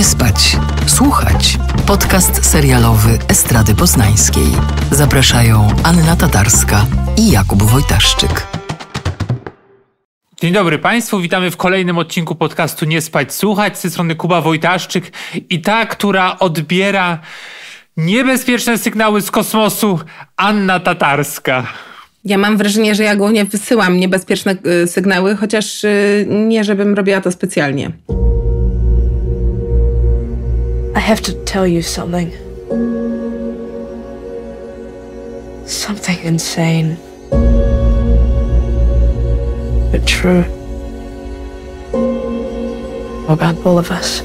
Nie spać, słuchać. Podcast serialowy Estrady Poznańskiej. Zapraszają Anna Tatarska i Jakub Wojtaszczyk. Dzień dobry Państwu, witamy w kolejnym odcinku podcastu Nie spać, słuchać. Ze strony Kuba Wojtaszczyk i ta, która odbiera niebezpieczne sygnały z kosmosu, Anna Tatarska. Ja mam wrażenie, że ja głównie wysyłam niebezpieczne y, sygnały, chociaż y, nie, żebym robiła to specjalnie. I have to tell you something. Something insane. But true. About all of us.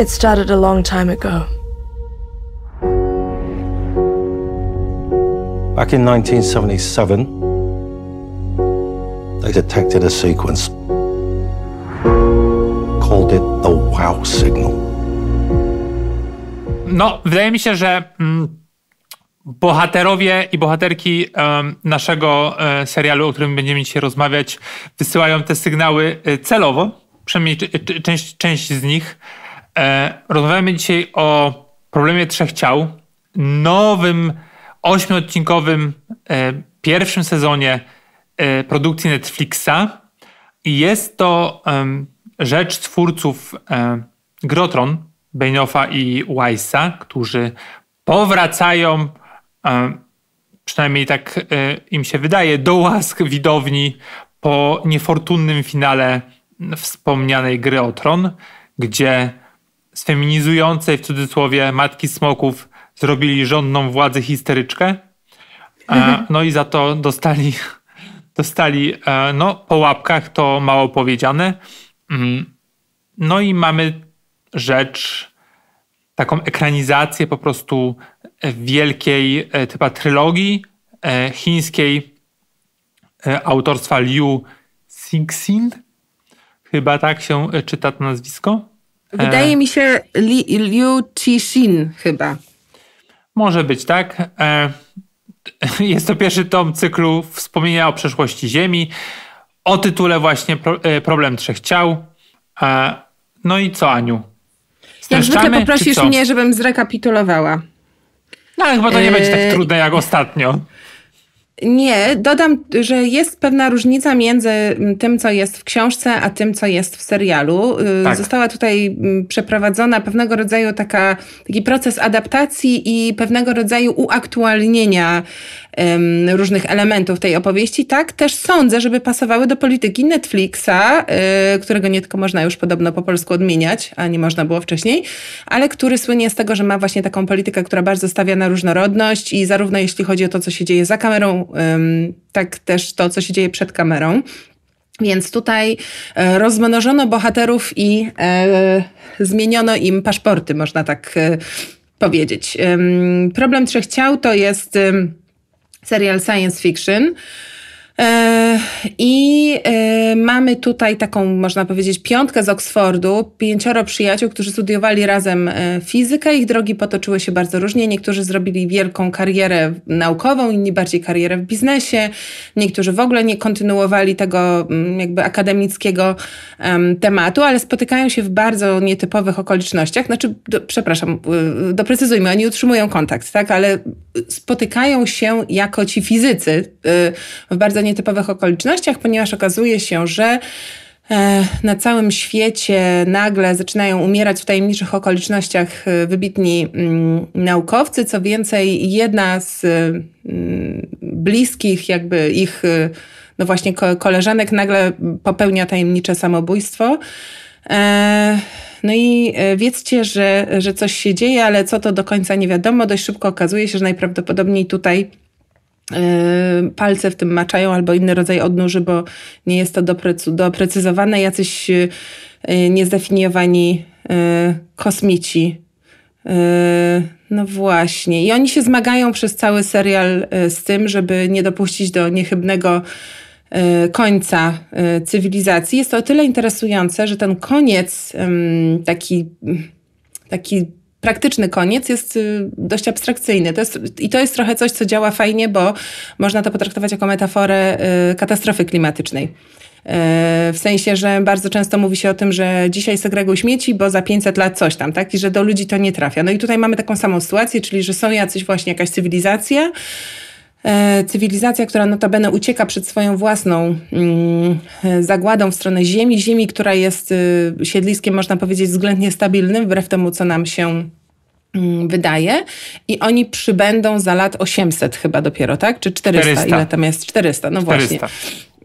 It started a long time ago. Back in 1977, they detected a sequence called it the wow signal. No, wydaje mi się, że mm, bohaterowie i bohaterki um, naszego e, serialu, o którym będziemy dzisiaj rozmawiać, wysyłają te sygnały e, celowo, przynajmniej część, część z nich. E, rozmawiamy dzisiaj o problemie trzech ciał, nowym ośmiodcinkowym e, pierwszym sezonie e, produkcji Netflixa. I Jest to um, rzecz twórców e, Grotron, Beniofa i Weissa, którzy powracają, e, przynajmniej tak e, im się wydaje, do łask widowni po niefortunnym finale wspomnianej gry o Tron, gdzie sfeminizującej w cudzysłowie matki smoków zrobili rządną władzę histeryczkę. E, mhm. No i za to dostali, dostali e, no, po łapkach, to mało powiedziane. Mhm. No i mamy rzecz, taką ekranizację po prostu e, wielkiej e, typa trylogii e, chińskiej autorstwa Liu Xixin. Chyba tak się czyta to nazwisko. Wydaje mi się Li, Liu Cixin chyba. Może być tak. Jest to pierwszy tom cyklu Wspomnienia o przeszłości Ziemi o tytule właśnie e, Problem Trzech Ciał. E, no i co, Aniu? Streszczamy, Jak zwykle poprosisz mnie, żebym zrekapitulowała. No ale chyba to nie e... będzie tak trudne jak ostatnio. Nie, dodam, że jest pewna różnica między mm, tym, co jest w książce, a tym, co jest w serialu. Y, tak. Została tutaj mm, przeprowadzona pewnego rodzaju taka, taki proces adaptacji i pewnego rodzaju uaktualnienia różnych elementów tej opowieści, tak też sądzę, żeby pasowały do polityki Netflixa, e, którego nie tylko można już podobno po polsku odmieniać, a nie można było wcześniej, ale który słynie z tego, że ma właśnie taką politykę, która bardzo stawia na różnorodność i zarówno jeśli chodzi o to, co się dzieje za kamerą, tak też to, co się dzieje przed kamerą. Więc tutaj e, rozmnożono bohaterów i e, zmieniono im paszporty, można tak e, powiedzieć. Problem trzech ciał to jest serial science fiction. E, I e, mamy tutaj taką, można powiedzieć, piątkę z Oksfordu, pięcioro przyjaciół, którzy studiowali razem e, fizykę. Ich drogi potoczyły się bardzo różnie. Niektórzy zrobili wielką karierę naukową, inni bardziej karierę w biznesie. Niektórzy w ogóle nie kontynuowali tego mm, jakby akademickiego tematu, ale spotykają się w bardzo nietypowych okolicznościach. Znaczy, do, przepraszam, y, y, doprecyzujmy, oni utrzymują kontakt, tak, ale spotykają się jako ci fizycy y, w bardzo nietypowych okolicznościach, ponieważ okazuje się, że e, na całym świecie nagle zaczynają umierać w tajemniczych okolicznościach e, wybitni mm, naukowcy. Co więcej, jedna z e, mm, bliskich, jakby ich, no właśnie, koleżanek nagle popełnia tajemnicze samobójstwo. No i wiedzcie, że, że coś się dzieje, ale co to do końca nie wiadomo. Dość szybko okazuje się, że najprawdopodobniej tutaj Y, palce w tym maczają albo inny rodzaj odnóży, bo nie jest to doprecyzowane. Jacyś y, y, niezdefiniowani kosmici. No właśnie. I oni się zmagają przez cały serial z tym, żeby nie dopuścić do niechybnego końca cywilizacji. Jest to o tyle interesujące, że ten koniec taki, taki praktyczny koniec jest y, dość abstrakcyjny. To jest, I to jest trochę coś, co działa fajnie, bo można to potraktować jako metaforę y, katastrofy klimatycznej. Y, w sensie, że bardzo często mówi się o tym, że dzisiaj segreguj śmieci, bo za 500 lat coś tam, tak? I że do ludzi to nie trafia. No i tutaj mamy taką samą sytuację, czyli że są jacyś właśnie jakaś cywilizacja, E, cywilizacja, która notabene ucieka przed swoją własną mm, zagładą w stronę Ziemi, Ziemi, która jest y, siedliskiem, można powiedzieć, względnie stabilnym, wbrew temu, co nam się mm, wydaje i oni przybędą za lat 800 chyba dopiero, tak? Czy 400? 400. Ile tam jest? 400, no 400. właśnie.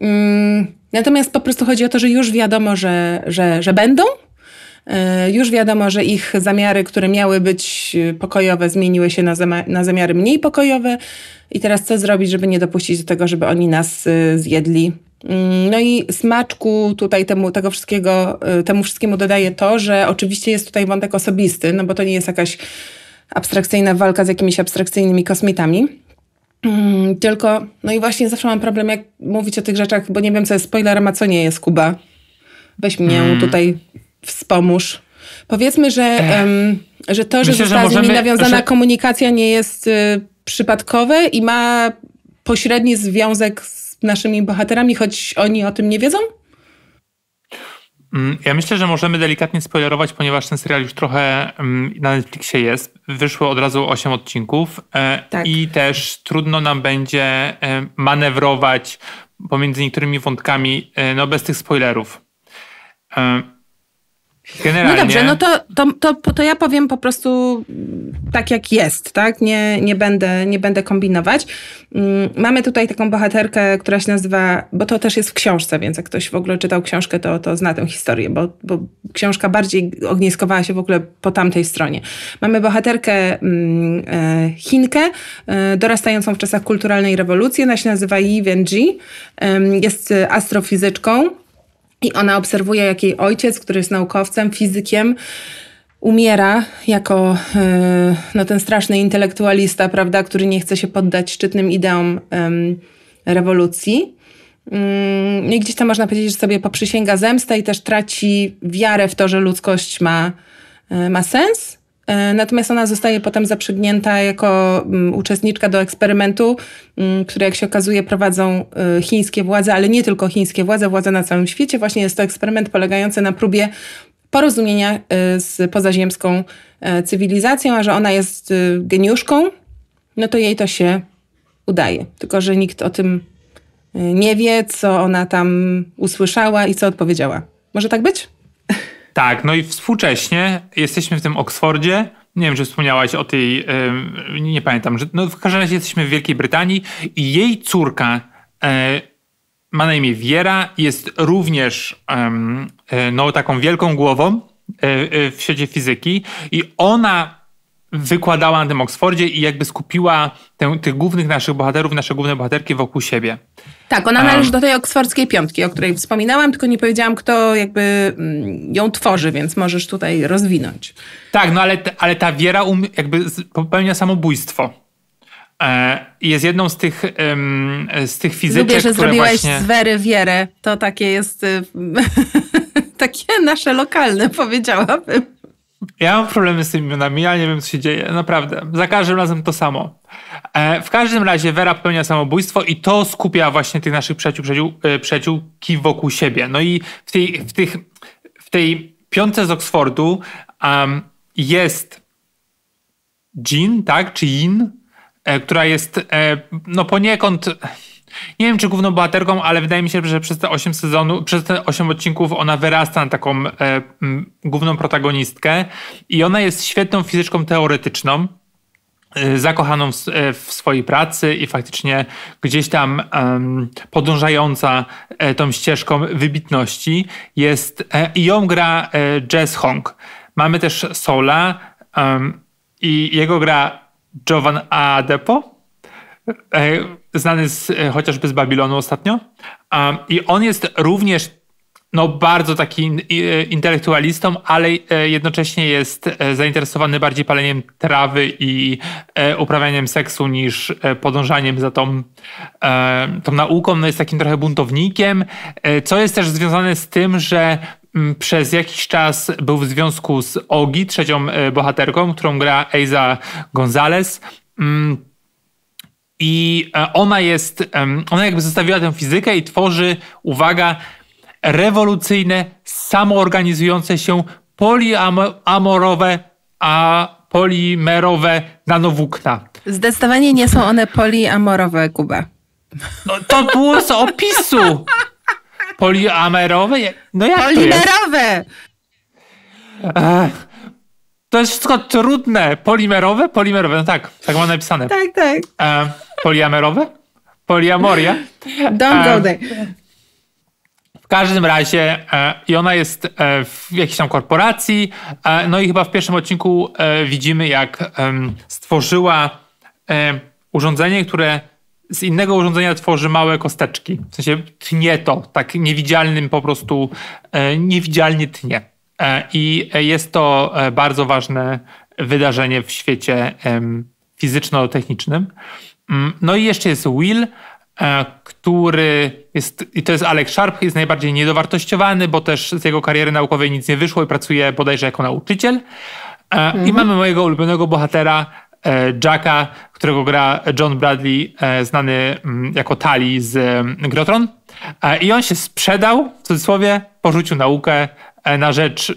Mm, natomiast po prostu chodzi o to, że już wiadomo, że, że, że będą, E, już wiadomo, że ich zamiary, które miały być e, pokojowe, zmieniły się na, na zamiary mniej pokojowe. I teraz co zrobić, żeby nie dopuścić do tego, żeby oni nas e, zjedli? Mm, no i smaczku tutaj temu, tego wszystkiego, temu wszystkiemu dodaję to, że oczywiście jest tutaj wątek osobisty, no bo to nie jest jakaś abstrakcyjna walka z jakimiś abstrakcyjnymi kosmitami. Mm, tylko, no i właśnie zawsze mam problem, jak mówić o tych rzeczach, bo nie wiem, co jest spoilerem, a co nie jest, Kuba. Weź mnie mm. tutaj wspomóż. Powiedzmy, że, um, że to, że Myślę, została że możemy, z nimi nawiązana że... komunikacja nie jest y, przypadkowe i ma pośredni związek z naszymi bohaterami, choć oni o tym nie wiedzą? Mm, ja myślę, że możemy delikatnie spoilerować, ponieważ ten serial już trochę mm, na Netflixie jest. Wyszło od razu 8 odcinków e, tak. i też trudno nam będzie e, manewrować pomiędzy niektórymi wątkami e, no bez tych spoilerów. Generalnie. No dobrze, no to, to, to, to ja powiem po prostu mm, tak jak jest, tak? Nie, nie, będę, nie będę kombinować. Mm, mamy tutaj taką bohaterkę, która się nazywa, bo to też jest w książce, więc jak ktoś w ogóle czytał książkę, to, to zna tę historię, bo, bo książka bardziej ogniskowała się w ogóle po tamtej stronie. Mamy bohaterkę mm, e, Chinkę, e, dorastającą w czasach kulturalnej rewolucji. Ona się nazywa Yi Wenji, jest astrofizyczką i ona obserwuje, jak jej ojciec, który jest naukowcem, fizykiem, umiera jako e, no, ten straszny intelektualista, prawda, który nie chce się poddać szczytnym ideom um, rewolucji. Mm, no I gdzieś tam można powiedzieć, że sobie poprzysięga zemstę i też traci wiarę w to, że ludzkość ma, e, ma sens. E, natomiast ona zostaje potem zaprzygnięta jako mm, uczestniczka do eksperymentu, mm, który, jak się okazuje, prowadzą e, chińskie władze, ale nie tylko chińskie władze, władze na całym świecie. Właśnie jest to eksperyment polegający na próbie porozumienia e, z pozaziemską cywilizacją, a że ona jest geniuszką, no to jej to się udaje. Tylko, że nikt o tym nie wie, co ona tam usłyszała i co odpowiedziała. Może tak być? Tak, no i współcześnie jesteśmy w tym Oksfordzie. Nie wiem, czy wspomniałaś o tej, nie pamiętam, że no w każdym razie jesteśmy w Wielkiej Brytanii i jej córka e, ma na imię Wiera, jest również e, no, taką wielką głową e, w świecie fizyki i ona wykładała na tym Oksfordzie i jakby skupiła tę, tych głównych naszych bohaterów, nasze główne bohaterki wokół siebie. Tak, ona należy do tej oksfordzkiej piątki, o której wspominałam, tylko nie powiedziałam, kto jakby mm, ją tworzy, więc możesz tutaj rozwinąć. Tak, no ale, ale ta Wiera um, jakby popełnia samobójstwo. E, jest jedną z tych, um, z tych fizyczek, Lubię, że zrobiłeś właśnie... z Wery Wierę. To takie jest takie nasze lokalne, powiedziałabym. Ja mam problemy z tymi imionami, ja nie wiem, co się dzieje. Naprawdę. Za każdym razem to samo. E, w każdym razie Vera popełnia samobójstwo i to skupia właśnie tych naszych przyjaciół, przyjaciół, e, przyjaciółki wokół siebie. No i w tej, w tych, w tej piątce z Oksfordu um, jest Jean, tak? Czy In, e, która jest e, no poniekąd nie wiem czy główną bohaterką, ale wydaje mi się, że przez te 8 sezonów, przez te 8 odcinków ona wyrasta na taką e, m, główną protagonistkę i ona jest świetną fizyczką teoretyczną, e, zakochaną w, e, w, swojej pracy i faktycznie gdzieś tam podążająca e, tą ścieżką wybitności jest e, i ją gra e, Jazz Hong. Mamy też Sola i jego gra Jovan Adepo znany z, e, chociażby z Babilonu ostatnio. Um, I on jest również no, bardzo takim e, intelektualistą, ale e, jednocześnie jest zainteresowany bardziej paleniem trawy i uprawianiem seksu niż podążaniem za tą, tą nauką. No, jest takim trochę buntownikiem, co jest też związane z tym, że przez jakiś czas był w związku z Ogi, trzecią bohaterką, którą gra Eiza Gonzalez. Mm, i e, ona jest, ona jakby zostawiła tę fizykę i tworzy, uwaga, rewolucyjne, samoorganizujące się poliamorowe, a polimerowe nanowłókna. Zdecydowanie nie są one poliamorowe, Kuba. No, to było z opisu. Poliamerowe? No jak Polimerowe! To jest? wszystko trudne. Polimerowe? Polimerowe, no tak, tak mam napisane. Tak, tak. E Poliamerowe? Poliamoria? Don't e, go there. W każdym razie e, i ona jest e, w jakiejś tam korporacji. No i chyba w pierwszym odcinku widzimy, jak stworzyła urządzenie, które z innego urządzenia tworzy małe kosteczki. W sensie tnie to, tak niewidzialnym po prostu, niewidzialnie tnie. I jest to bardzo ważne wydarzenie w świecie fizyczno-technicznym. Mm, no i jeszcze jest Will, e, który jest, i to jest Alex Sharp, jest najbardziej niedowartościowany, bo też z jego kariery naukowej nic nie wyszło i pracuje bodajże jako nauczyciel. E, mhm. I mamy mojego ulubionego bohatera, e, Jacka, którego gra John Bradley, znany mm, jako Tali z mm, Grotron. I on się sprzedał, w cudzysłowie, porzucił naukę na rzecz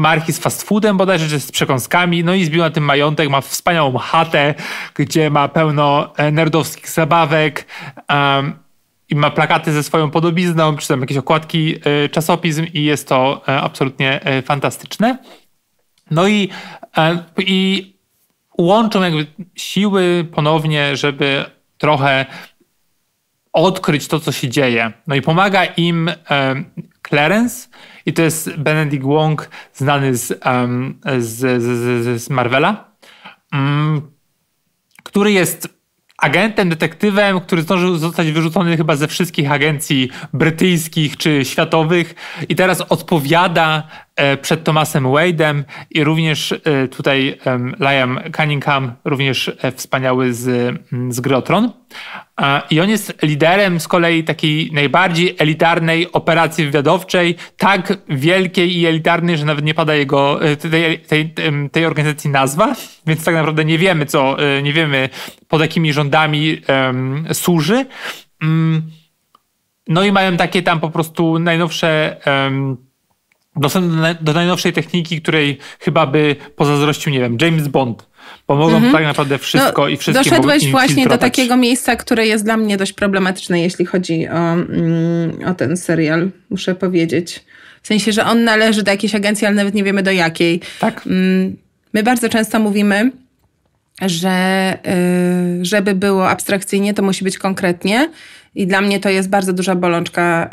marki z fast foodem bodajże, czy z przekąskami, no i zbił na tym majątek, ma wspaniałą chatę, gdzie ma pełno e, nerdowskich zabawek um, i ma plakaty ze swoją podobizną, czy tam jakieś okładki, y, czasopism i jest to y, absolutnie y, fantastyczne. No i, i łączą jakby siły ponownie, żeby trochę odkryć to, co się dzieje. No i pomaga im Clarence i to jest Benedict Wong, znany z, um, z, z, z, Marvela, um, który jest agentem, detektywem, który zdążył zostać wyrzucony chyba ze wszystkich agencji brytyjskich czy światowych i teraz odpowiada E, przed Tomasem Wade'em i również e, tutaj Liam Cunningham, również e, wspaniały z, z Grotron. I on jest liderem z kolei takiej najbardziej elitarnej operacji wywiadowczej, tak wielkiej i elitarnej, że nawet nie pada jego tej, tej, tej organizacji nazwa, więc tak naprawdę nie wiemy, co, nie wiemy pod jakimi rządami um, służy. Mm. No i mają takie tam po prostu najnowsze. Um, dostęp do najnowszej techniki, której chyba by pozazdrościł, nie wiem, James Bond. Pomogą mhm. tak naprawdę no, wszystko no, i wszystkie Doszedłeś właśnie do takiego miejsca, które jest dla mnie dość problematyczne, jeśli chodzi o, mm, o ten serial, muszę powiedzieć. W sensie, że on należy do jakiejś agencji, ale nawet nie wiemy do jakiej. Tak. Mm, my bardzo często mówimy, że y, żeby było abstrakcyjnie, to musi być konkretnie. I dla mnie to jest bardzo duża bolączka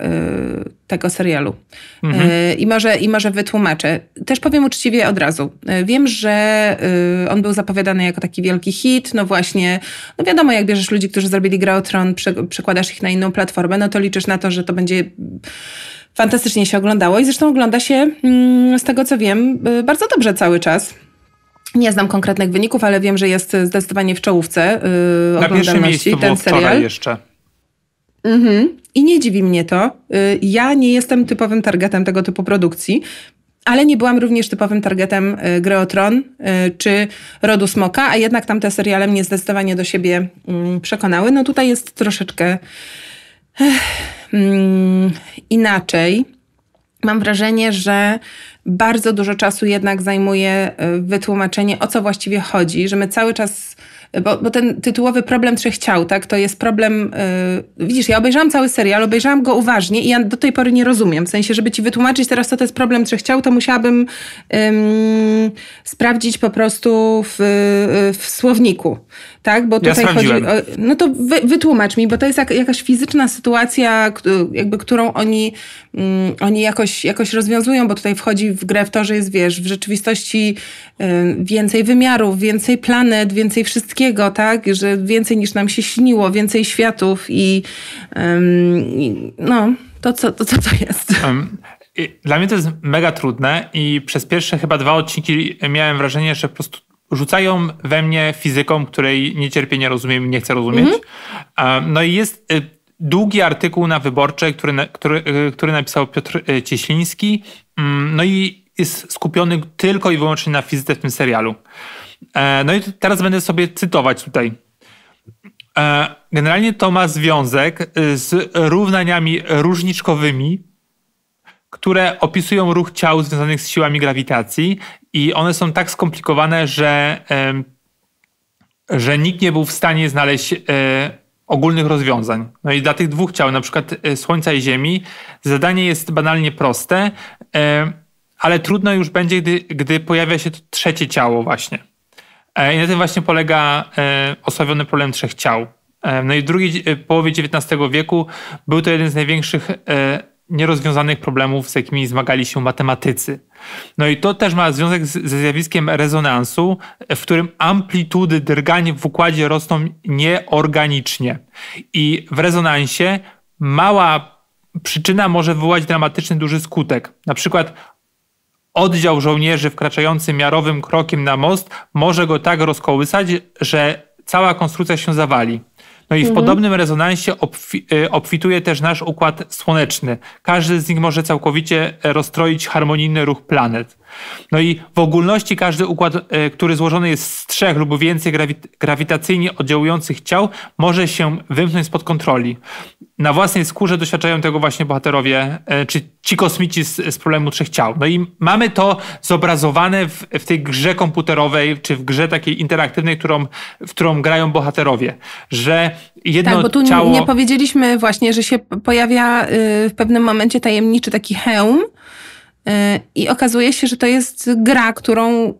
y, tego serialu. Mhm. Y, i, może, I może wytłumaczę. Też powiem uczciwie od razu. Y, wiem, że y, on był zapowiadany jako taki wielki hit. No właśnie, no wiadomo, jak bierzesz ludzi, którzy zrobili grę o tron, przekładasz ich na inną platformę, no to liczysz na to, że to będzie fantastycznie się oglądało. I zresztą ogląda się, mm, z tego co wiem, y, bardzo dobrze cały czas. Nie znam konkretnych wyników, ale wiem, że jest zdecydowanie w czołówce yy, na oglądalności pierwszym miejscu ten serial. Jeszcze. Mhm. I nie dziwi mnie to. Y, ja nie jestem typowym targetem tego typu produkcji, ale nie byłam również typowym targetem y, Gry o Tron y, czy Rodu Smoka, a jednak tamte seriale mnie zdecydowanie do siebie mm, przekonały. No tutaj jest troszeczkę mm, inaczej. Mam wrażenie, że bardzo dużo czasu jednak zajmuje wytłumaczenie, o co właściwie chodzi, że my cały czas bo, bo ten tytułowy problem trzech ciał, tak, to jest problem, yy, widzisz, ja obejrzałam cały serial, obejrzałam go uważnie i ja do tej pory nie rozumiem, w sensie, żeby ci wytłumaczyć teraz, co to jest problem trzech ciał, to musiałabym yy, sprawdzić po prostu w, y, w słowniku, tak? Bo tutaj ja chodzi o, No to wy, wytłumacz mi, bo to jest jak, jakaś fizyczna sytuacja, jakby którą oni, mm, oni jakoś, jakoś rozwiązują, bo tutaj wchodzi w grę w to, że jest, wiesz, w rzeczywistości y, więcej wymiarów, więcej planet, więcej wszystkiego, tak? Że więcej niż nam się śniło, więcej światów i y, no, to co to, to jest? Um. Dla mnie to jest mega trudne i przez pierwsze chyba dwa odcinki miałem wrażenie, że po prostu rzucają we mnie fizyką, której niecierpienie rozumiem i nie chcę rozumieć. Mhm. No i jest y, długi artykuł na Wyborczej, który, który, y, który napisał Piotr y, Cieśliński. Mm, no i jest skupiony tylko i wyłącznie na fizyce w tym serialu. E, no i teraz będę sobie cytować tutaj. E, generalnie to ma związek z równaniami różniczkowymi, które opisują ruch ciał związanych z siłami grawitacji i one są tak skomplikowane, że, że nikt nie był w stanie znaleźć e, ogólnych rozwiązań. No i dla tych dwóch ciał, na przykład e, Słońca i Ziemi, zadanie jest banalnie proste, e, ale trudno już będzie, gdy, gdy pojawia się to trzecie ciało właśnie. I na tym właśnie polega osławiony problem trzech ciał. No i w drugiej połowie XIX wieku był to jeden z największych nierozwiązanych problemów, z jakimi zmagali się matematycy. No i to też ma związek z, ze zjawiskiem rezonansu, w którym amplitudy drgań w układzie rosną nieorganicznie. I w rezonansie mała przyczyna może wywołać dramatyczny duży skutek. Na przykład oddział żołnierzy wkraczający miarowym krokiem na most może go tak rozkołysać, że cała konstrukcja się zawali. No i w mhm. podobnym rezonansie obfi e, obfituje też nasz układ słoneczny. Każdy z nich może całkowicie e, rozstroić harmonijny ruch planet. No i w ogólności każdy układ, e, który złożony jest z trzech lub więcej grawitacyjnie oddziałujących ciał, może się wymknąć spod kontroli. Na własnej skórze doświadczają tego właśnie bohaterowie, e, czy ci kosmici z, z problemu trzech ciał. No i mamy to zobrazowane w, w, tej grze komputerowej, czy w grze takiej interaktywnej, którą, w którą grają bohaterowie, że jedno tak, bo tu ciało... nie powiedzieliśmy właśnie, że się pojawia y, w pewnym momencie tajemniczy taki hełm, i okazuje się, że to jest gra, którą,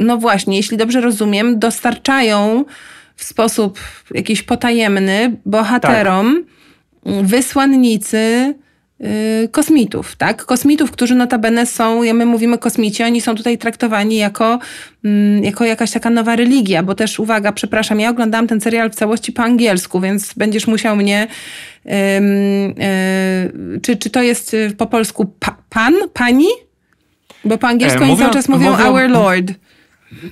no właśnie, jeśli dobrze rozumiem, dostarczają w sposób jakiś potajemny bohaterom tak. wysłannicy y, kosmitów, tak? Kosmitów, którzy notabene są, ja my mówimy kosmici, oni są tutaj traktowani jako, mm, jako jakaś taka nowa religia, bo też uwaga, przepraszam, ja oglądałam ten serial w całości po angielsku, więc będziesz musiał mnie E, czy, czy to jest y, po polsku pa, pan, pani? Bo po angielsku e, mówią, oni cały czas mówią, mówią our Lord.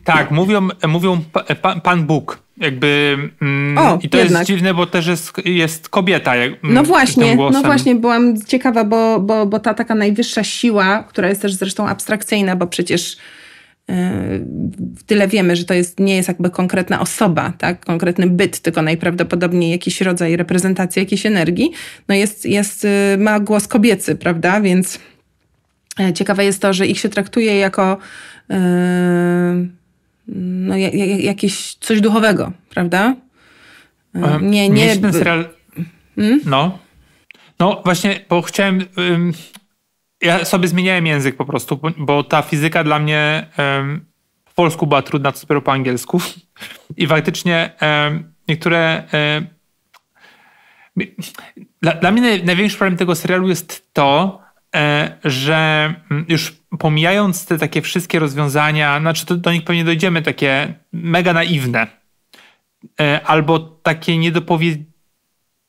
Tak, mówią, mówią pa, pan Bóg. Jakby, mm, o, I to jednak. jest dziwne, bo też jest, jest kobieta. Jak, mm, no właśnie, no właśnie, byłam ciekawa, bo, bo, bo ta taka najwyższa siła, która jest też zresztą abstrakcyjna, bo przecież Tyle wiemy, że to jest, nie jest jakby konkretna osoba, tak? konkretny byt, tylko najprawdopodobniej jakiś rodzaj reprezentacji, jakiejś energii. No jest, jest, y, ma głos kobiecy, prawda? Więc e, ciekawe jest to, że ich się traktuje jako yy, no, jakieś coś duchowego, prawda? E, nie, nie. Mieliśmy serial... Hmm? No. No właśnie, bo chciałem ja sobie zmieniałem język po prostu, bo ta fizyka dla mnie w polsku była trudna, co dopiero po angielsku. I faktycznie niektóre... dla, dla, mnie największy problem tego serialu jest to, e, że mm, już pomijając te takie wszystkie rozwiązania, znaczy to, do nich pewnie dojdziemy, takie mega naiwne, e, albo takie niedopowiedziane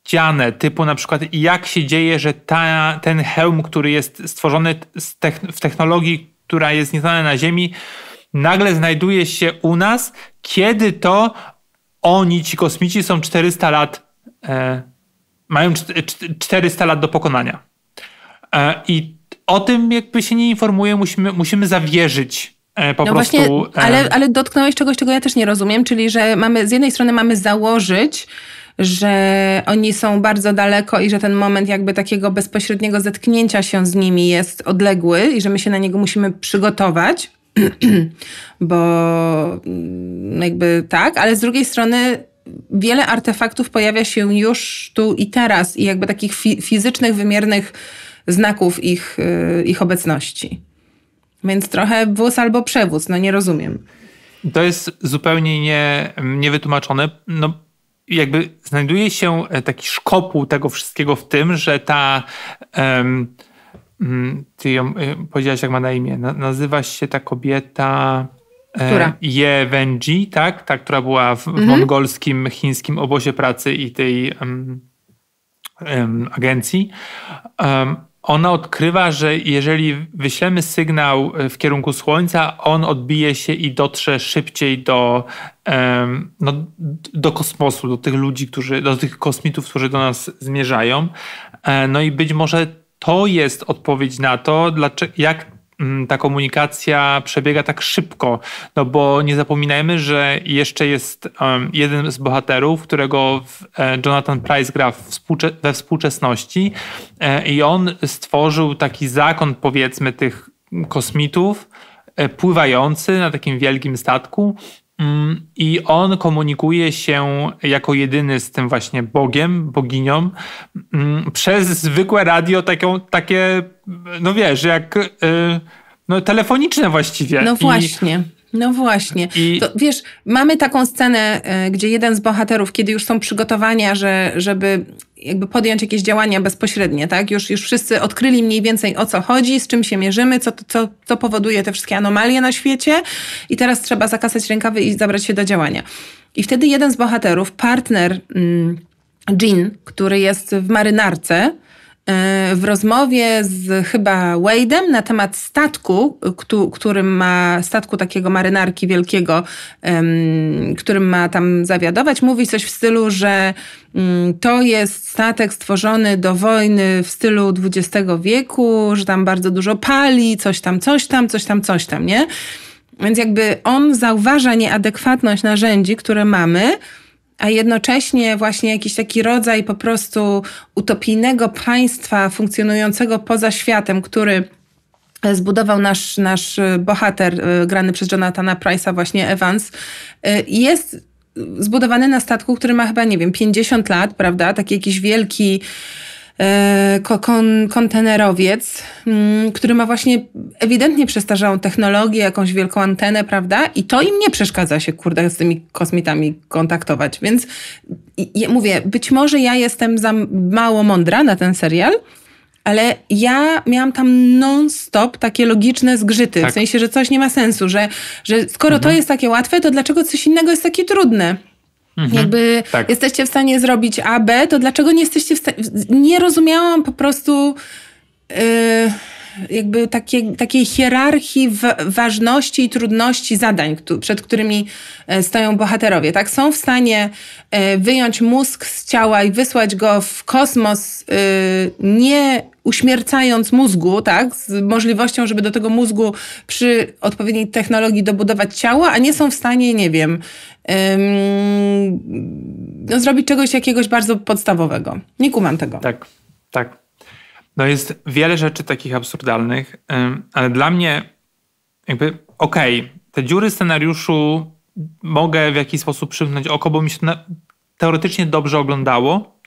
ścianę, typu na przykład jak się dzieje, że ta, ten hełm, który jest stworzony techn w technologii, która jest nieznana na Ziemi, nagle znajduje się u nas, kiedy to oni, ci kosmici, są 400 lat, e, mają 400 e, lat do pokonania. E, I o tym jakby się nie informuje, musimy, musimy zawierzyć e, po no prostu, Właśnie, e, ale, ale dotknąłeś czegoś, czego ja też nie rozumiem, czyli że mamy z jednej strony mamy założyć, że oni są bardzo daleko i że ten moment jakby takiego bezpośredniego zetknięcia się z nimi jest odległy i że my się na niego musimy przygotować, bo mm, jakby tak, ale z drugiej strony wiele artefaktów pojawia się już tu i teraz i jakby takich fi fizycznych, wymiernych znaków ich, y, ich obecności. Więc trochę wóz albo przewóz, no nie rozumiem. To jest zupełnie nie, niewytłumaczone. No, jakby znajduje się e, taki szkopuł tego wszystkiego w tym, że ta. Um, ty ją e, powiedziałaś, jak ma na imię. nazywa się ta kobieta. E, która? Jewenji, tak? Ta, która była w mhm. mongolskim, chińskim obozie pracy i tej um, um, agencji. Um, ona odkrywa, że jeżeli wyślemy sygnał e, w kierunku Słońca, on odbije się i dotrze szybciej do, no, do kosmosu, do tych ludzi, którzy, do tych kosmitów, którzy do nas zmierzają. E, no i być może to jest odpowiedź na to, dlaczego, jak Mm, ta komunikacja przebiega tak szybko, no bo nie zapominajmy, że jeszcze jest um, jeden z bohaterów, którego e, Jonathan Price gra współcze we współczesności e, i on stworzył taki zakon powiedzmy tych kosmitów, e, pływający na takim wielkim statku Mm, I on komunikuje się jako jedyny z tym właśnie Bogiem, boginią, mm, przez zwykłe radio, taką, takie, no wiesz, jak y, no, telefoniczne właściwie. No właśnie. I no właśnie. I... To, wiesz, mamy taką scenę, e, gdzie jeden z bohaterów, kiedy już są przygotowania, że, żeby jakby podjąć jakieś działania bezpośrednie, tak? Już, już wszyscy odkryli mniej więcej o co chodzi, z czym się mierzymy, co, co, co powoduje te wszystkie anomalie na świecie i teraz trzeba zakasać rękawy i zabrać się do działania. I wtedy jeden z bohaterów, partner mm, Jean, który jest w marynarce, w rozmowie z chyba Wade'em na temat statku, którym ma, statku takiego marynarki wielkiego, którym ma tam zawiadować, mówi coś w stylu, że mm, to jest statek stworzony do wojny w stylu XX wieku, że tam bardzo dużo pali, coś tam, coś tam, coś tam, coś tam, nie? Więc jakby on zauważa nieadekwatność narzędzi, które mamy, a jednocześnie właśnie jakiś taki rodzaj po prostu utopijnego państwa funkcjonującego poza światem, który e, zbudował nasz, nasz e, bohater e, grany przez Jonathana Price'a, właśnie Evans, jest zbudowany na statku, który ma chyba, nie wiem, 50 lat, prawda? Taki jakiś wielki E, kon, kontenerowiec, mm, który ma właśnie ewidentnie przestarzałą technologię, jakąś wielką antenę, prawda? I to im nie przeszkadza się, kurde, z tymi kosmitami kontaktować. Więc mówię, być może ja jestem za mało mądra na ten serial, ale ja miałam tam non-stop takie logiczne zgrzyty, tak. w sensie, że coś nie ma sensu, że, że skoro mhm. to jest takie łatwe, to dlaczego coś innego jest takie trudne? Mhm. Jakby tak. jesteście w stanie zrobić A, B, to dlaczego nie jesteście w stanie... Nie rozumiałam po prostu... Yy jakby takie, takiej hierarchii ważności i trudności zadań, przed którymi e, stoją bohaterowie. Tak, są w stanie e, wyjąć mózg z ciała i wysłać go w kosmos, e, nie uśmiercając mózgu, tak, z możliwością, żeby do tego mózgu przy odpowiedniej technologii dobudować ciało, a nie są w stanie, nie wiem, ym, no, zrobić czegoś jakiegoś bardzo podstawowego. Nie kumam tego. Tak, tak. No jest wiele rzeczy takich absurdalnych, ale dla mnie jakby okej, okay, te dziury scenariuszu mogę w jakiś sposób przymknąć oko, bo mi się teoretycznie dobrze oglądało,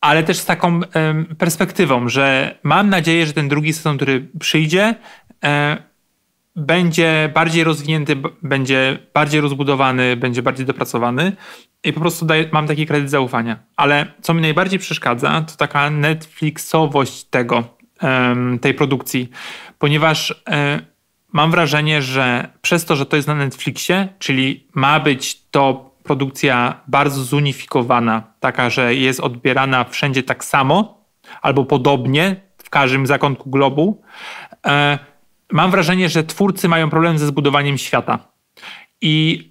ale też z taką perspektywą, że mam nadzieję, że ten drugi sezon, który przyjdzie, e, będzie bardziej rozwinięty, będzie bardziej rozbudowany, będzie bardziej dopracowany i po prostu mam taki kredyt zaufania. Ale co mi najbardziej przeszkadza, to taka Netflixowość tego, tej produkcji, ponieważ e, mam wrażenie, że przez to, że to jest na Netflixie, czyli ma być to produkcja bardzo zunifikowana, taka, że jest odbierana wszędzie tak samo albo podobnie w każdym zakątku globu, e, mam wrażenie, że twórcy mają problem ze zbudowaniem świata. I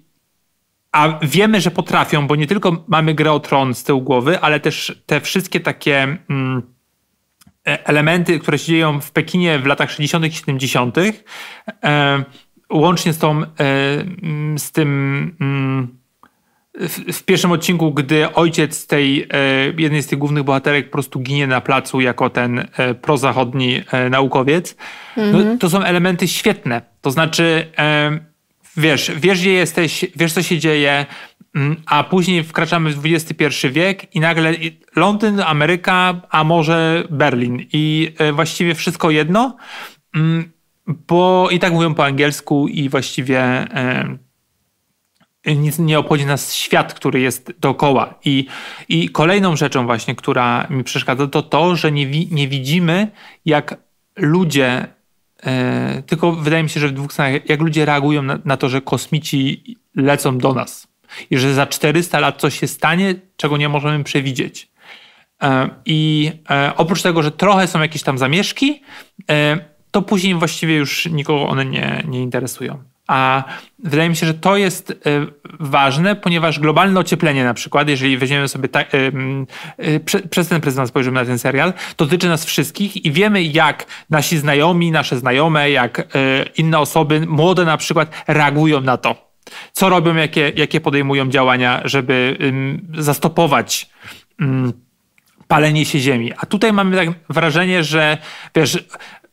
a wiemy, że potrafią, bo nie tylko mamy grę o tron z tyłu głowy, ale też te wszystkie takie mm, e, elementy, które się dzieją w Pekinie w latach 60. i 70., e, łącznie z tą e, mm, z tym. Mm, w, w, pierwszym odcinku, gdy ojciec tej e, jednej z tych głównych bohaterek po prostu ginie na placu jako ten e, prozachodni e, naukowiec, no, mhm. no, to są elementy świetne. To znaczy, wiesz, wiesz gdzie jesteś, wiesz co się dzieje, mm, a później wkraczamy w XXI wiek i nagle Londyn, Ameryka, a może Berlin. I właściwie wszystko jedno, mm, bo i tak mówią po angielsku i właściwie nic nie obchodzi nas świat, który jest dookoła. I, i kolejną rzeczą właśnie, która mi przeszkadza, to to, że nie, wi nie widzimy, jak ludzie, yy, tylko wydaje mi się, że w dwóch stanach, jak ludzie reagują na, na to, że kosmici lecą do nas. I że za 400 lat coś się stanie, czego nie możemy przewidzieć. E, I e, oprócz tego, że trochę są jakieś tam zamieszki, to później właściwie już nikogo one nie, nie interesują. A wydaje mi się, że to jest e, ważne, ponieważ globalne ocieplenie, na przykład, jeżeli weźmiemy sobie ta, e, e, przez ten prezent spojrzymy na ten serial, dotyczy nas wszystkich i wiemy, jak nasi znajomi, nasze znajome, jak inne osoby, młode na przykład, reagują na to. Co robią, jakie, jakie podejmują działania, żeby zastopować palenie się ziemi. A tutaj mamy tak wrażenie, że wiesz,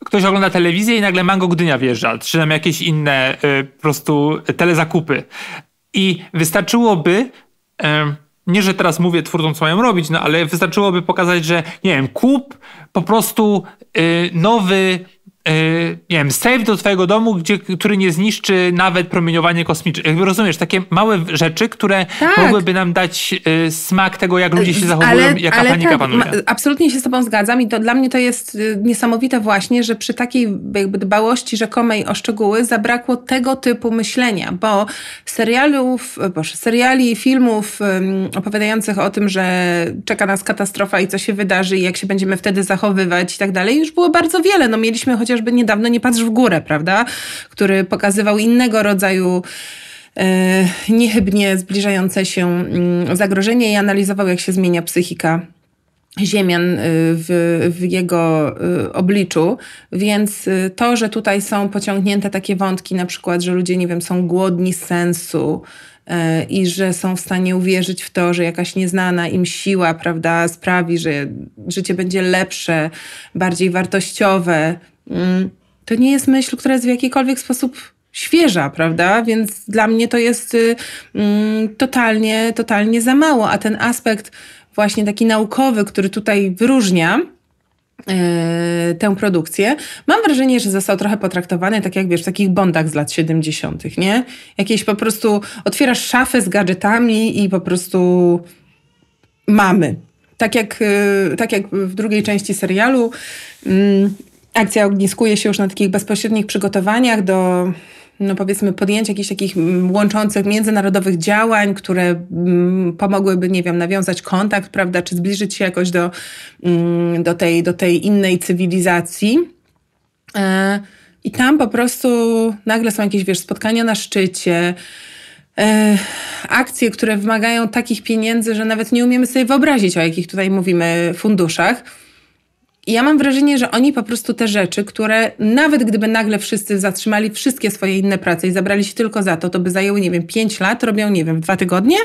ktoś ogląda telewizję i nagle Mango Gdynia wjeżdża, czy tam jakieś inne y, po prostu telezakupy. I wystarczyłoby... Y, nie, że teraz mówię twórcom, co mają robić, no ale wystarczyłoby pokazać, że nie wiem, kup po prostu y, nowy E, nie wiem, safe do twojego domu, gdzie, który nie zniszczy nawet promieniowanie kosmiczne. Jakby rozumiesz, takie małe rzeczy, które tak. mogłyby nam dać e, smak tego, jak ludzie się e, zachowują, ale, jaka ale panika tak, panuje. absolutnie się z tobą zgadzam i to dla mnie to jest niesamowite właśnie, że przy takiej jakby dbałości rzekomej o szczegóły zabrakło tego typu myślenia, bo serialów, boże, seriali, filmów opowiadających o tym, że czeka nas katastrofa i co się wydarzy i jak się będziemy wtedy zachowywać i tak dalej, już było bardzo wiele. No mieliśmy chociaż chociażby niedawno Nie patrz w górę, prawda? Który pokazywał innego rodzaju e, niechybnie zbliżające się mm, zagrożenie i analizował, jak się zmienia psychika Ziemian y, w, w, jego y, obliczu. Więc y, to, że tutaj są pociągnięte takie wątki, na przykład, że ludzie, nie wiem, są głodni sensu e, i że są w stanie uwierzyć w to, że jakaś nieznana im siła, prawda, sprawi, że życie będzie lepsze, bardziej wartościowe, Mm, to nie jest myśl, która jest w jakikolwiek sposób świeża, prawda? Więc dla mnie to jest y, mm, totalnie, totalnie za mało. A ten aspekt właśnie taki naukowy, który tutaj wyróżnia, y, tę produkcję. Mam wrażenie, że został trochę potraktowany tak jak wiesz, w takich bondach z lat 70., nie? Jakieś po prostu otwierasz szafę z gadżetami i po prostu mamy. Tak jak, y, tak jak w drugiej części serialu, mm, Akcja ogniskuje się już na takich bezpośrednich przygotowaniach do no powiedzmy, podjęcia jakichś takich mm, łączących międzynarodowych działań, które mm, pomogłyby, nie wiem, nawiązać kontakt, prawda, czy zbliżyć się jakoś do, mm, do, tej, do tej innej cywilizacji. E, I tam po prostu nagle są jakieś, wiesz, spotkania na szczycie, e, akcje, które wymagają takich pieniędzy, że nawet nie umiemy sobie wyobrazić, o jakich tutaj mówimy funduszach. I ja mam wrażenie, że oni po prostu te rzeczy, które nawet gdyby nagle wszyscy zatrzymali wszystkie swoje inne prace i zabrali się tylko za to, to by zajęły, nie wiem, 5 lat, robią, nie wiem, dwa tygodnie?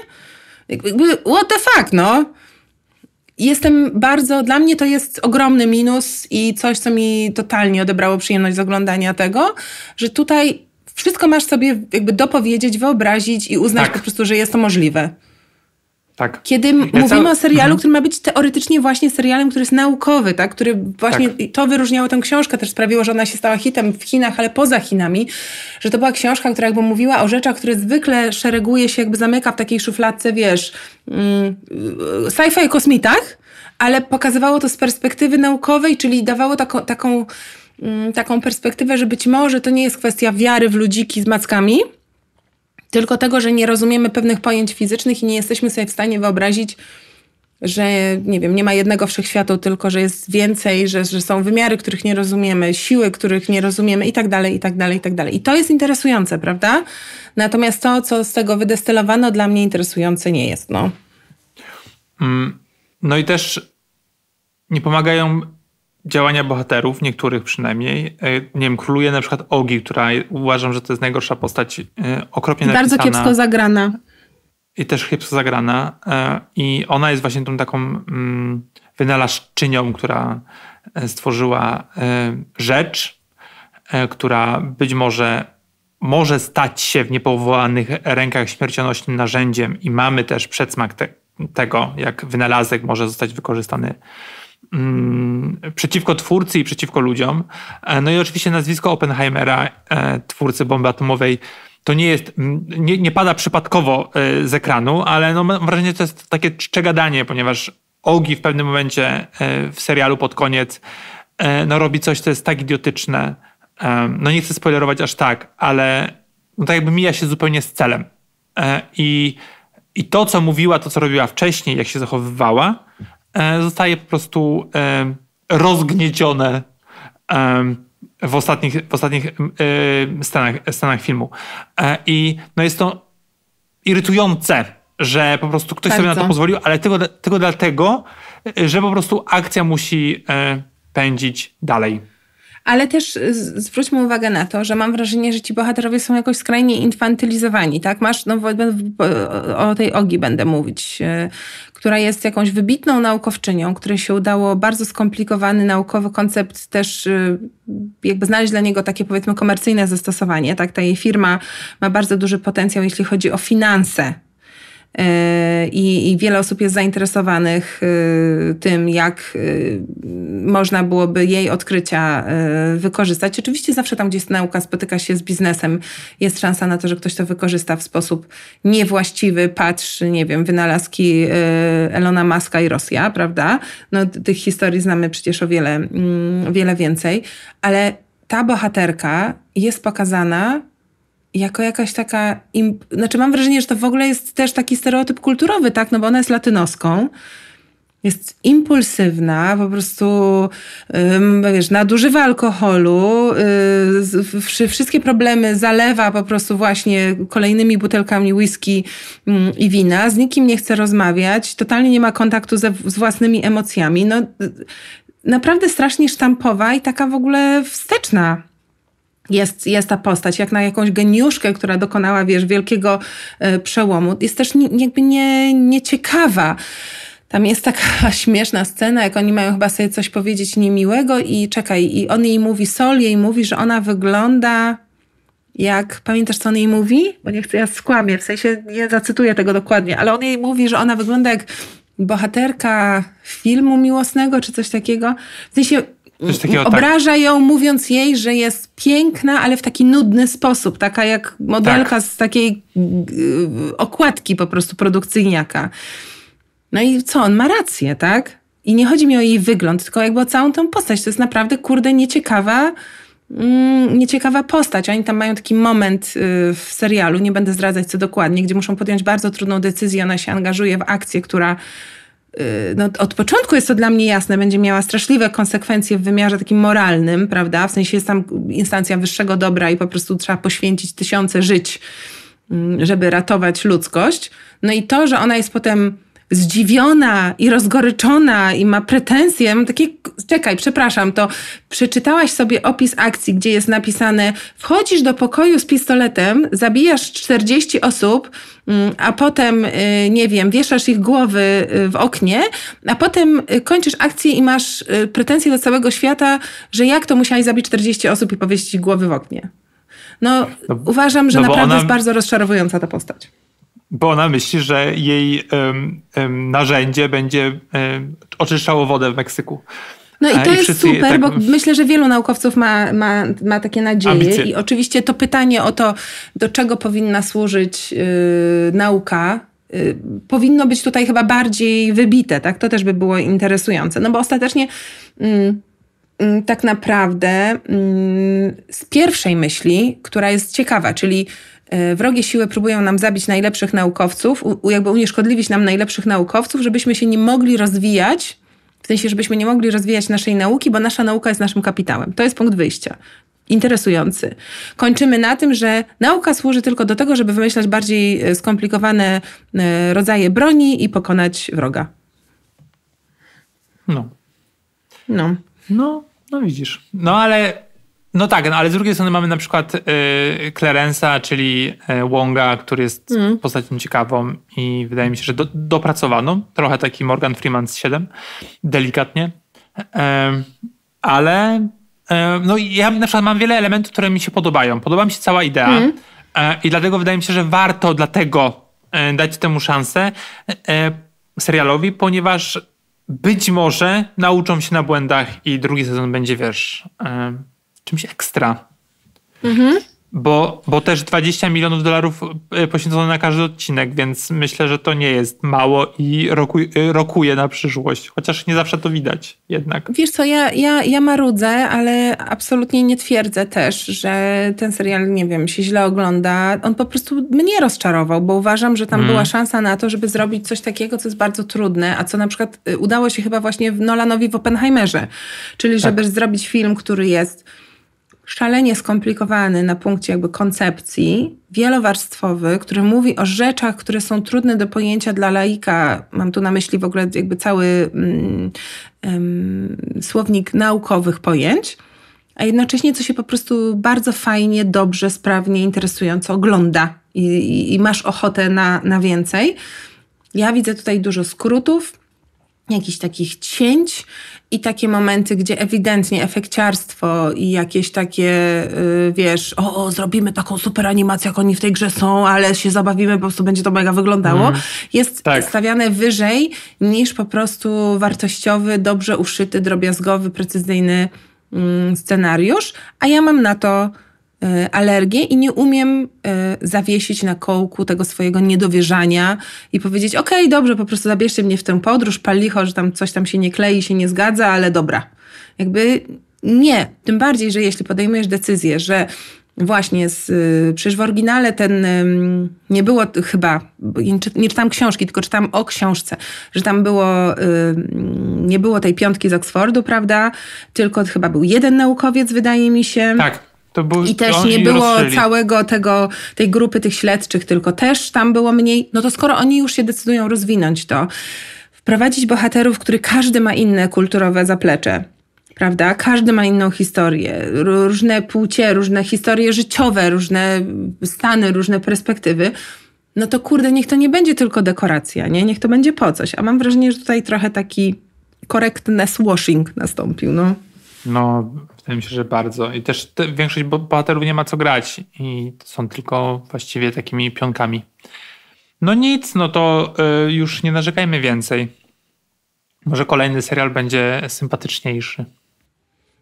Jakby, what the fuck, no? Jestem bardzo, dla mnie to jest ogromny minus i coś, co mi totalnie odebrało przyjemność z oglądania tego, że tutaj wszystko masz sobie jakby dopowiedzieć, wyobrazić i uznać tak. po prostu, że jest to możliwe. Tak. Kiedy ja tak mówimy o serialu, mhm. który ma być teoretycznie właśnie serialem, który jest naukowy, tak? który właśnie tak. to wyróżniało tę książkę, też sprawiło, że ona się stała hitem w Chinach, ale poza Chinami, że to była książka, która jakby mówiła o rzeczach, które zwykle szereguje się, jakby zamyka w takiej szufladce, wiesz, mm, sci-fi i kosmitach, ale pokazywało to z perspektywy naukowej, czyli dawało taką, taką, mm, taką perspektywę, że być może to nie jest kwestia wiary w ludziki z mackami, tylko tego, że nie rozumiemy pewnych pojęć fizycznych i nie jesteśmy sobie w stanie wyobrazić, że nie wiem, nie ma jednego wszechświatu, tylko że jest więcej, że, że są wymiary, których nie rozumiemy, siły, których nie rozumiemy i tak dalej, i tak dalej, i tak dalej. I to jest interesujące, prawda? Natomiast to, co z tego wydestylowano, dla mnie interesujące nie jest, no. Mm, no i też nie pomagają działania bohaterów, niektórych przynajmniej. E, nie wiem, króluje na przykład Ogi, która uważam, że to jest najgorsza postać, e, okropnie I napisana. Bardzo kiepsko zagrana. I też kiepsko zagrana. E, I ona jest właśnie tą taką mm, wynalazczynią, która stworzyła rzecz, która być może może stać się w niepowołanych rękach śmiercionośnym narzędziem i mamy też przedsmak te, tego, jak wynalazek może zostać wykorzystany Mm, przeciwko twórcy i przeciwko ludziom. E, no i oczywiście nazwisko Oppenheimera, e, twórcy bomby atomowej, to nie jest, nie, nie pada przypadkowo e, z ekranu, ale no mam wrażenie, że to jest takie czcze gadanie, ponieważ Ogi w pewnym momencie w serialu pod koniec no robi coś, co jest tak idiotyczne. No nie chcę spoilerować aż tak, ale no tak jakby mija się zupełnie z celem. I, I to, co mówiła, to, co robiła wcześniej, jak się zachowywała, E, zostaje po prostu e, rozgniecione e, w ostatnich, w ostatnich scenach, scenach filmu. I no jest to irytujące, że po prostu ktoś Bardzo. sobie na to pozwolił, ale tylko, tylko dlatego, że po prostu akcja musi pędzić dalej ale też y, zwróćmy uwagę na to, że mam wrażenie, że ci bohaterowie są jakoś skrajnie infantylizowani, tak? Masz, no, o tej Ogi będę mówić, y, która jest jakąś wybitną naukowczynią, której się udało bardzo skomplikowany naukowy koncept też y, jakby znaleźć dla niego takie powiedzmy komercyjne zastosowanie, tak? Ta jej firma ma bardzo duży potencjał, jeśli chodzi o finanse E, I, I, wiele osób jest zainteresowanych e, tym, jak e, można byłoby jej odkrycia wykorzystać. Oczywiście zawsze tam, gdzie jest nauka, spotyka się z biznesem, jest szansa na to, że ktoś to wykorzysta w sposób niewłaściwy. Patrz, nie wiem, wynalazki Elona Muska i Rosja, prawda? No, tych historii znamy przecież o wiele, mm, wiele więcej, ale ta bohaterka jest pokazana jako jakaś taka. Im... Znaczy, mam wrażenie, że to w ogóle jest też taki stereotyp kulturowy, tak? No bo ona jest latynoską. Jest impulsywna, po prostu yy, wiesz, nadużywa alkoholu, yy, wszystkie problemy zalewa po prostu właśnie kolejnymi butelkami whisky yy, i wina, z nikim nie chce rozmawiać, totalnie nie ma kontaktu ze, z własnymi emocjami. No, y, naprawdę strasznie sztampowa i taka w ogóle wsteczna jest, jest ta postać, jak na jakąś geniuszkę, która dokonała, wiesz, wielkiego e, przełomu. Jest też nie, jakby nie, nieciekawa. Tam jest taka śmieszna scena, jak oni mają chyba sobie coś powiedzieć niemiłego i czekaj, i on jej mówi, Sol jej mówi, że ona wygląda jak, pamiętasz co on jej mówi? Bo nie chcę, ja skłamię, w sensie nie zacytuję tego dokładnie, ale on jej mówi, że ona wygląda jak bohaterka filmu miłosnego czy coś takiego. W sensie Mm, takiego, tak. obraża ją, mówiąc jej, że jest piękna, ale w taki nudny sposób, taka jak modelka tak. z takiej y, okładki po prostu produkcyjniaka. No i co, on ma rację, tak? I nie chodzi mi o jej wygląd, tylko jakby o całą tą postać. To jest naprawdę, kurde, nieciekawa, mm, nieciekawa postać. Oni tam mają taki moment y, w serialu, nie będę zdradzać co dokładnie, gdzie muszą podjąć bardzo trudną decyzję. Ona się angażuje w akcję, która Y, no, od początku jest to dla mnie jasne, będzie miała straszliwe konsekwencje w wymiarze takim moralnym, prawda? W sensie jest tam instancja wyższego dobra i po prostu trzeba poświęcić tysiące żyć, mm, żeby ratować ludzkość. No i to, że ona jest potem zdziwiona i rozgoryczona i ma pretensje, mam takie, czekaj, przepraszam, to przeczytałaś sobie opis akcji, gdzie jest napisane, wchodzisz do pokoju z pistoletem, zabijasz 40 osób, mm, a potem, y, nie wiem, wieszasz ich głowy y, w oknie, a potem y, kończysz akcję i masz pretensje do całego świata, że jak to musiałeś zabić 40 osób i powiesić ich głowy w oknie. No, no uważam, że no naprawdę ona... jest bardzo rozczarowująca ta postać. Bo ona myśli, że jej um, um, narzędzie będzie um, oczyszczało wodę w Meksyku. No i e, to i jest super, tak... bo myślę, że wielu naukowców ma, ma, ma takie nadzieje. Ambicje. I oczywiście to pytanie o to, do czego powinna służyć yy, nauka, yy, powinno być tutaj chyba bardziej wybite, tak? To też by było interesujące. No bo ostatecznie. Yy, tak naprawdę mm, z pierwszej myśli, która jest ciekawa, czyli E, wrogie siły próbują nam zabić najlepszych naukowców, jakby unieszkodliwić nam najlepszych naukowców, żebyśmy się nie mogli rozwijać, w sensie, żebyśmy nie mogli rozwijać naszej nauki, bo nasza nauka jest naszym kapitałem. To jest punkt wyjścia. Interesujący. Kończymy na tym, że nauka służy tylko do tego, żeby wymyślać bardziej e, skomplikowane e, rodzaje broni i pokonać wroga. No. No. No, no widzisz. No ale no tak, no ale z drugiej strony mamy na przykład y, Clarence'a, czyli y, Wonga, który jest mm. postacią ciekawą i wydaje mi się, że do, dopracowaną. Trochę taki Morgan Freeman z 7, delikatnie. Y, ale y, no ja na przykład mam wiele elementów, które mi się podobają. Podoba mi się cała idea mm. E, i dlatego wydaje mi się, że warto dlatego e, dać temu szansę e, serialowi, ponieważ być może nauczą się na błędach i drugi sezon będzie, wiesz czymś ekstra. Mhm. Bo, bo też 20 milionów dolarów e, poświęcono na każdy odcinek, więc myślę, że to nie jest mało i roku, e, rokuje na przyszłość. Chociaż nie zawsze to widać jednak. Wiesz co, ja, ja, ja marudzę, ale absolutnie nie twierdzę też, że ten serial, nie wiem, się źle ogląda. On po prostu mnie rozczarował, bo uważam, że tam hmm. była szansa na to, żeby zrobić coś takiego, co jest bardzo trudne, a co na przykład y, udało się chyba właśnie Nolanowi w Oppenheimerze. Czyli żeby tak. zrobić film, który jest szalenie skomplikowany na punkcie jakby koncepcji, wielowarstwowy, który mówi o rzeczach, które są trudne do pojęcia dla laika. Mam tu na myśli w ogóle jakby cały mm, słownik naukowych pojęć, a jednocześnie co się po prostu bardzo fajnie, dobrze, sprawnie, interesująco ogląda i, i, i masz ochotę na, na więcej. Ja widzę tutaj dużo skrótów, jakichś takich cięć i takie momenty, gdzie ewidentnie efekciarstwo i jakieś takie, yy, wiesz, o, o, zrobimy taką super animację, jak oni w tej grze są, ale się zabawimy, po prostu będzie to mega wyglądało, mm. jest tak. stawiane wyżej niż po prostu wartościowy, dobrze uszyty, drobiazgowy, precyzyjny yy, scenariusz, a ja mam na to E, alergię i nie umiem e, zawiesić na kołku tego swojego niedowierzania i powiedzieć, okej, okay, dobrze, po prostu zabierzcie mnie w tę podróż, palicho, że tam coś tam się nie klei, się nie zgadza, ale dobra. Jakby nie, tym bardziej, że jeśli podejmujesz decyzję, że Właśnie, z, y, przecież w oryginale ten nie było chyba, nie czytam książki, tylko czytam o książce, że tam było, nie było tej piątki z Oksfordu, prawda? Tylko chyba był jeden naukowiec, wydaje mi się. Tak był, I też nie było ruszyli. całego tego, tej grupy tych śledczych, tylko też tam było mniej. No to skoro oni już się decydują rozwinąć to, wprowadzić bohaterów, który każdy ma inne kulturowe zaplecze prawda? Każdy ma inną historię, różne płcie, różne historie życiowe, różne stany, różne perspektywy. No to kurde, niech to nie będzie tylko dekoracja, nie? Niech to będzie po coś. A mam wrażenie, że tutaj trochę taki korektness washing nastąpił, no. No, Wydaje mi się, że bardzo. I też te, większość bohaterów nie ma co grać i są tylko właściwie takimi pionkami. No nic, no to y, już nie narzekajmy więcej. Może kolejny serial będzie sympatyczniejszy.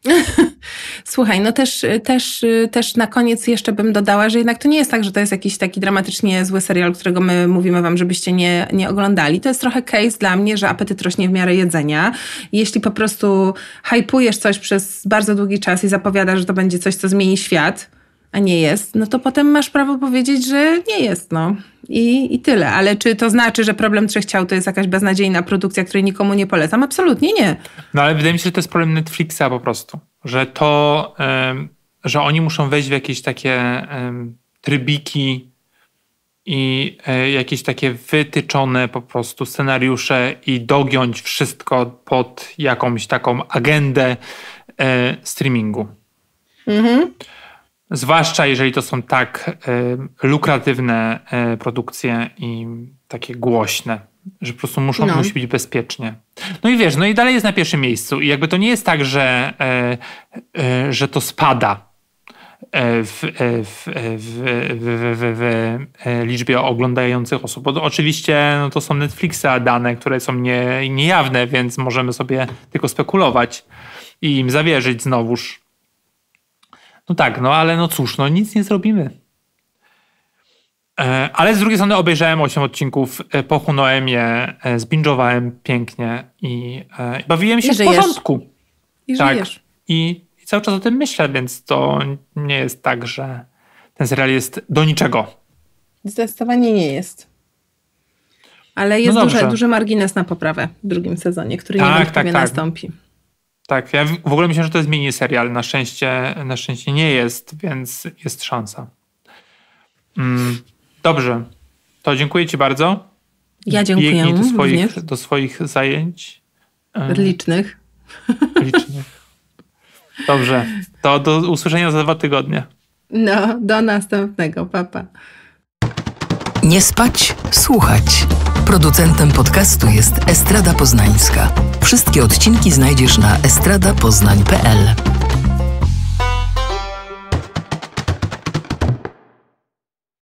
Słuchaj, no też, też, też na koniec jeszcze bym dodała, że jednak to nie jest tak, że to jest jakiś taki dramatycznie zły serial, którego my mówimy wam, żebyście nie, nie oglądali. To jest trochę case dla mnie, że apetyt rośnie w miarę jedzenia. Jeśli po prostu hypujesz coś przez bardzo długi czas i zapowiadasz, że to będzie coś, co zmieni świat, a nie jest, no to potem masz prawo powiedzieć, że nie jest, no. I, I tyle. Ale czy to znaczy, że problem trzech ciał to jest jakaś beznadziejna produkcja, której nikomu nie polecam? Absolutnie nie. No ale wydaje mi się, że to jest problem Netflixa po prostu. Że to, że oni muszą wejść w jakieś takie trybiki i e, jakieś takie wytyczone po prostu scenariusze i dogiąć wszystko pod jakąś taką agendę e, streamingu. Mhm. Zwłaszcza jeżeli to są tak y, lukratywne y, produkcje i takie głośne, że po prostu muszą, no. musi być bezpiecznie. No i wiesz, no i dalej jest na pierwszym miejscu. I jakby to nie jest tak, że, y, że to spada w, w, w, w, liczbie oglądających osób. Bo oczywiście no to są Netflixa dane, które są nie, niejawne, więc możemy sobie tylko spekulować i im zawierzyć znowuż. No tak, no ale no cóż, no nic nie zrobimy. E, ale z drugiej strony obejrzałem 8 odcinków e, po je, e, zbingowałem pięknie i, bawiłem się I w porządku. I tak. żyjesz. I, I, cały czas o tym myślę, więc to nie jest tak, że ten serial jest do niczego. Zdecydowanie nie jest. Ale jest no duży, duży margines na poprawę w drugim sezonie, który tak, niewątpliwie tak, tak. nastąpi. Tak, ja w ogóle myślę, że to jest mini serial. Na szczęście, na szczęście nie jest, więc jest szansa. Mm, dobrze. To dziękuję Ci bardzo. Ja dziękuję. Biegnij do swoich, również. do swoich zajęć. E, licznych. Licznych. Dobrze. To do usłyszenia za dwa tygodnie. No, do następnego. Papa. Pa. Nie spać, słuchać. Producentem podcastu jest Estrada Poznańska. Wszystkie odcinki znajdziesz na estradapoznań.pl.